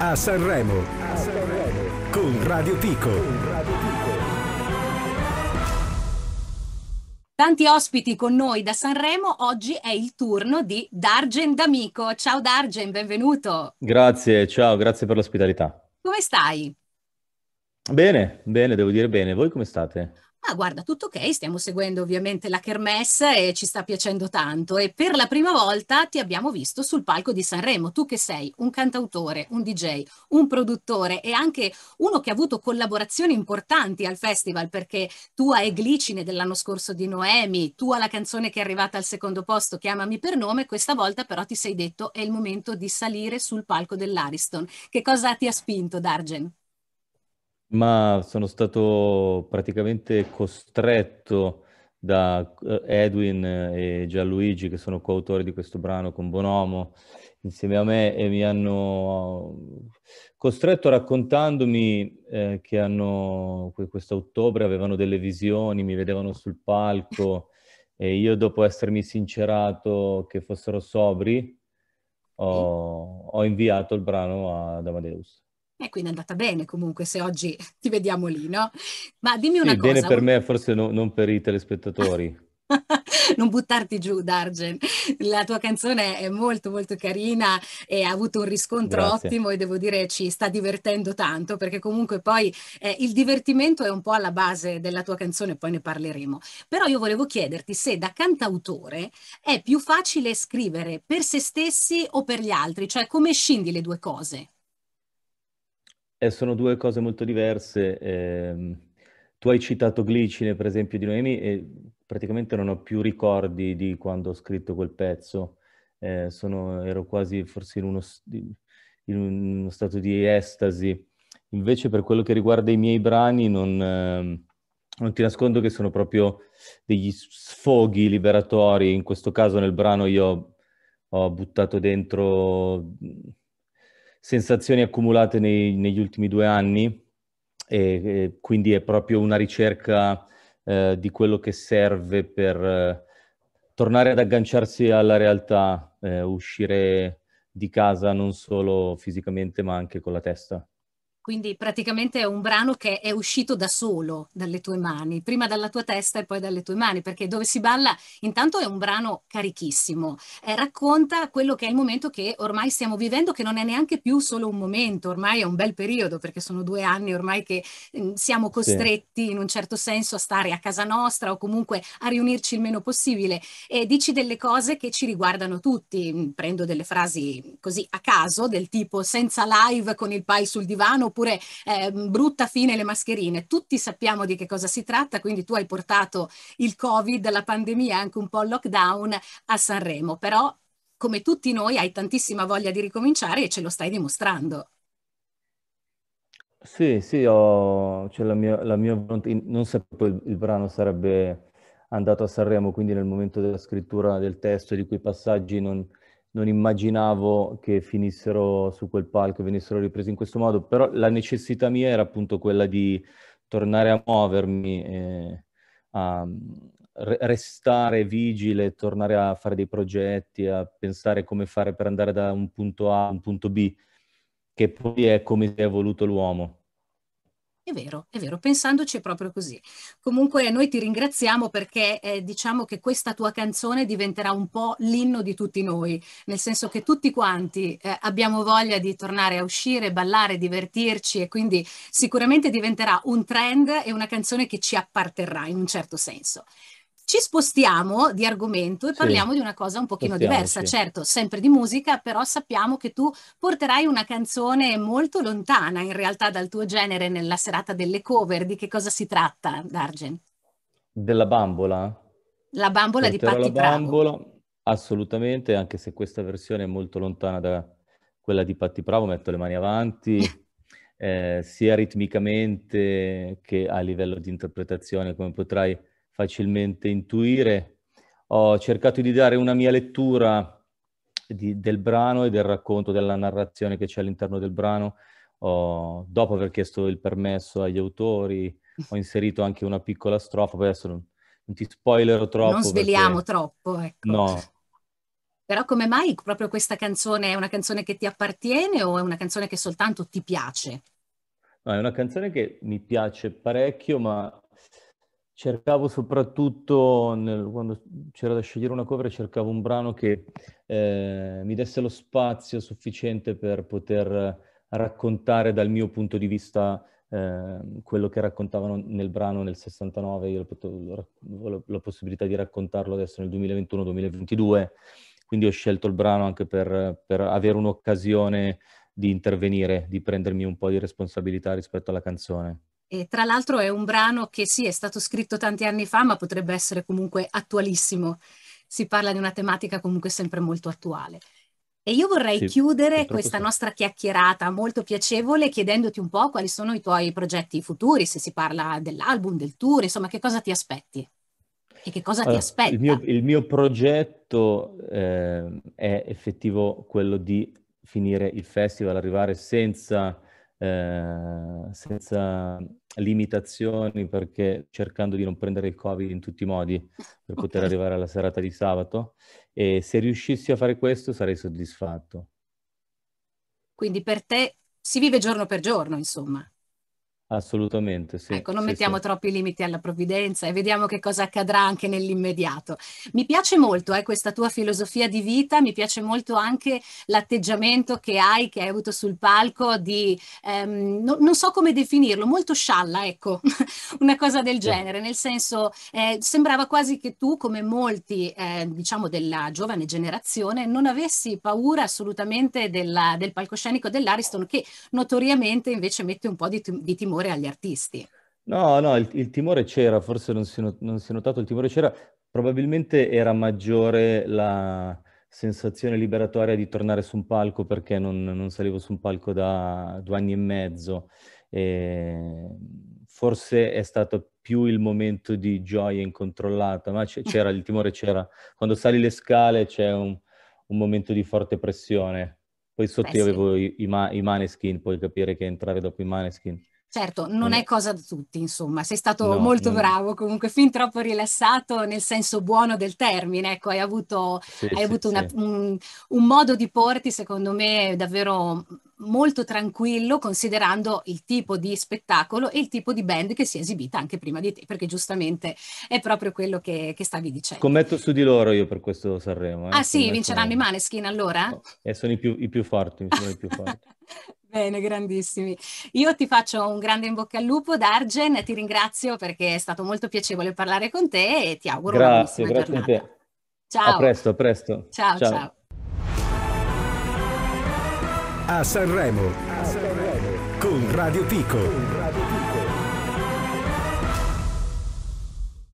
a Sanremo, a Sanremo. con Radio Tico. Tanti ospiti con noi da Sanremo, oggi è il turno di Dargen D'Amico. Ciao Dargen, benvenuto. Grazie, ciao, grazie per l'ospitalità. Come stai? Bene, bene, devo dire bene. Voi come state? Ah, guarda, tutto ok, stiamo seguendo ovviamente la Kermesse e ci sta piacendo tanto. E per la prima volta ti abbiamo visto sul palco di Sanremo. Tu che sei un cantautore, un DJ, un produttore e anche uno che ha avuto collaborazioni importanti al festival, perché tu hai Glicine dell'anno scorso di Noemi, tu hai la canzone che è arrivata al secondo posto, Chiamami per nome, questa volta però ti sei detto è il momento di salire sul palco dell'Ariston. Che cosa ti ha spinto, Dargen? Ma sono stato praticamente costretto da eh, Edwin eh, e Gianluigi, che sono coautori di questo brano con Bonomo, insieme a me, e mi hanno costretto raccontandomi eh, che hanno, quest'ottobre avevano delle visioni, mi vedevano sul palco e io dopo essermi sincerato che fossero sobri, ho, ho inviato il brano ad Amadeus. E quindi è andata bene comunque se oggi ti vediamo lì, no? Ma dimmi una sì, cosa. Bene per me, forse no, non per i telespettatori. non buttarti giù, Dargen. La tua canzone è molto molto carina e ha avuto un riscontro Grazie. ottimo e devo dire ci sta divertendo tanto perché comunque poi eh, il divertimento è un po' alla base della tua canzone, poi ne parleremo. Però io volevo chiederti se da cantautore è più facile scrivere per se stessi o per gli altri, cioè come scendi le due cose? Eh, sono due cose molto diverse. Eh, tu hai citato Glicine, per esempio, di Noemi, e praticamente non ho più ricordi di quando ho scritto quel pezzo. Eh, sono, ero quasi forse in uno, in uno, stato di estasi. Invece per quello che riguarda i miei brani non, eh, non, ti nascondo che sono proprio degli sfoghi liberatori. In questo caso nel brano io ho buttato dentro sensazioni accumulate nei, negli ultimi due anni e, e, quindi è proprio una ricerca eh, di quello che serve per eh, tornare ad agganciarsi alla realtà, eh, uscire di casa non solo fisicamente ma anche con la testa. Quindi praticamente è un brano che è uscito da solo dalle tue mani, prima dalla tua testa e poi dalle tue mani, perché dove si balla intanto è un brano carichissimo, eh, racconta quello che è il momento che ormai stiamo vivendo, che non è neanche più solo un momento, ormai è un bel periodo, perché sono due anni ormai che eh, siamo costretti sì. in un certo senso a stare a casa nostra o comunque a riunirci il meno possibile e dici delle cose che ci riguardano tutti, mm, prendo delle frasi così a caso del tipo senza live con il pai sul divano oppure eh, brutta fine le mascherine. Tutti sappiamo di che cosa si tratta, quindi tu hai portato il Covid, la pandemia, anche un po' il lockdown a Sanremo, però come tutti noi hai tantissima voglia di ricominciare e ce lo stai dimostrando. Sì, sì, ho, cioè la mia, la mia volontà, non sapevo il, il brano sarebbe andato a Sanremo, quindi nel momento della scrittura del testo e di quei passaggi non, non immaginavo che finissero su quel palco e venissero ripresi in questo modo, però la necessità mia era appunto quella di tornare a muovermi, eh, a mm, restare vigile, tornare a fare dei progetti, a pensare come fare per andare da un punto A a un punto B, che poi è come si è evoluto l'uomo è vero, è vero, pensandoci è proprio così. Comunque noi ti ringraziamo perché eh, diciamo che questa tua canzone diventerà un po' l'inno di tutti noi, nel senso che tutti quanti eh, abbiamo voglia di tornare a uscire, ballare, divertirci e quindi sicuramente diventerà un trend e una canzone che ci apparterrà in un certo senso ci spostiamo di argomento e parliamo sì. di una cosa un pochino Spostiamoci. diversa, certo, sempre di musica, però sappiamo che tu porterai una canzone molto lontana in realtà dal tuo genere nella serata delle cover. Di che cosa si tratta, Dargen? Della bambola? La bambola Porterò di Patti la bambola, Assolutamente, anche se questa versione è molto lontana da quella di Patti Pravo, metto le mani avanti. eh, sia ritmicamente che a livello di interpretazione, come potrai facilmente intuire. Ho cercato di dare una mia lettura di, del brano e del racconto, della narrazione che c'è all'interno del brano. Ho, dopo aver chiesto il permesso agli autori, ho inserito anche una piccola strofa, poi adesso non, non ti spoilerò troppo. Non sveliamo perché... troppo, ecco. No. Però come mai proprio questa canzone è una canzone che ti appartiene o è una canzone che soltanto ti piace? No, è una canzone che mi piace parecchio, ma cercavo soprattutto, nel, quando c'era da scegliere una cover, cercavo un brano che eh, mi desse lo spazio sufficiente per poter raccontare dal mio punto di vista eh, quello che raccontavano nel brano nel 69, io ho la possibilità di raccontarlo adesso nel 2021-2022, quindi ho scelto il brano anche per, per avere un'occasione di intervenire, di prendermi un po' di responsabilità rispetto alla canzone. E tra l'altro è un brano che sì, è stato scritto tanti anni fa, ma potrebbe essere comunque attualissimo. Si parla di una tematica comunque sempre molto attuale. E io vorrei sì, chiudere questa sì. nostra chiacchierata molto piacevole chiedendoti un po' quali sono i tuoi progetti futuri, se si parla dell'album, del tour, insomma, che cosa ti aspetti? E che cosa allora, ti aspetta? Il mio, il mio progetto eh, è effettivo quello di finire il festival, arrivare senza eh, senza limitazioni perché cercando di non prendere il covid in tutti i modi per poter arrivare alla serata di sabato e se riuscissi a fare questo sarei soddisfatto. Quindi per te si vive giorno per giorno, insomma. Assolutamente, sì. Ecco, non sì, mettiamo sì. troppi limiti alla provvidenza e vediamo che cosa accadrà anche nell'immediato. Mi piace molto eh, questa tua filosofia di vita, mi piace molto anche l'atteggiamento che hai, che hai avuto sul palco di, ehm, no, non so come definirlo, molto scialla, ecco, una cosa del genere, nel senso eh, sembrava quasi che tu, come molti, eh, diciamo, della giovane generazione, non avessi paura assolutamente della, del palcoscenico dell'Ariston, che notoriamente invece mette un po' di, di timore timore agli artisti. No, no, il, il timore c'era, forse non si, non si, è notato, il timore c'era, probabilmente era maggiore la sensazione liberatoria di tornare su un palco perché non, non salivo su un palco da due anni e mezzo. E forse è stato più il momento di gioia incontrollata, ma c'era il timore, c'era. Quando sali le scale c'è un, un momento di forte pressione. Poi sotto Beh, io avevo sì. i, i, ma- i maneskin, puoi capire che entrare dopo i maneskin Certo, non è cosa da tutti, insomma, sei stato no, molto no. bravo, comunque fin troppo rilassato nel senso buono del termine, ecco, hai avuto, sì, hai sì, avuto una, un, un, modo di porti, secondo me, davvero molto tranquillo, considerando il tipo di spettacolo e il tipo di band che si è esibita anche prima di te, perché giustamente è proprio quello che, che stavi dicendo. Scommetto su di loro io per questo Sanremo. Eh. Ah sì, Scommetto vinceranno i Maneskin allora? Eh, sono i più, i più forti, sono i più forti. Bene, grandissimi. Io ti faccio un grande in bocca al lupo, Dargen, ti ringrazio perché è stato molto piacevole parlare con te e ti auguro grazie, una grazie giornata. a te. Ciao. A presto, a presto. Ciao, ciao. ciao. A Sanremo, a Sanremo. con Radio Pico.